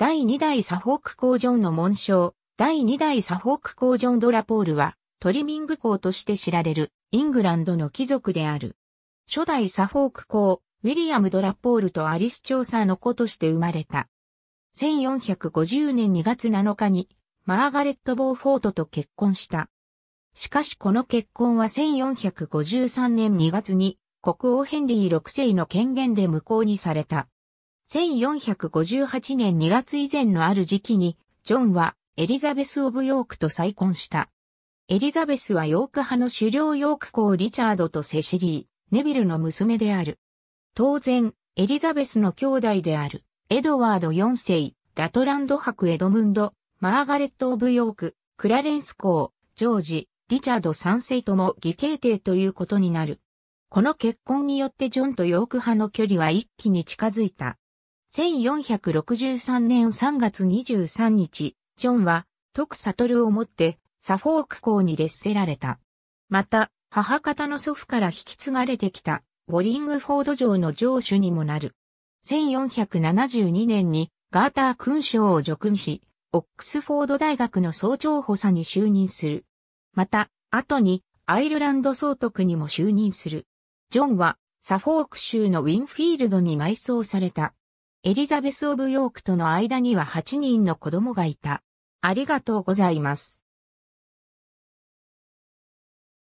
第2代サフォーク工場の紋章、第2代サフォーク工場ドラポールは、トリミング工として知られる、イングランドの貴族である。初代サフォーク工、ウィリアム・ドラポールとアリス・チョーサーの子として生まれた。1450年2月7日に、マーガレット・ボーフォートと結婚した。しかしこの結婚は1453年2月に、国王ヘンリー6世の権限で無効にされた。1458年2月以前のある時期に、ジョンはエリザベス・オブ・ヨークと再婚した。エリザベスはヨーク派の狩猟ヨーク公リチャードとセシリー、ネビルの娘である。当然、エリザベスの兄弟である、エドワード4世、ラトランド伯エドムンド、マーガレット・オブ・ヨーク、クラレンス公、ジョージ、リチャード3世とも義兄弟ということになる。この結婚によってジョンとヨーク派の距離は一気に近づいた。1463年3月23日、ジョンは、徳悟をもって、サフォーク校に列せられた。また、母方の祖父から引き継がれてきた、ウォリングフォード城の城主にもなる。1472年に、ガーター勲章を叙勲し、オックスフォード大学の総長補佐に就任する。また、後に、アイルランド総督にも就任する。ジョンは、サフォーク州のウィンフィールドに埋葬された。エリザベス・オブ・ヨークとの間には8人の子供がいた。ありがとうございます。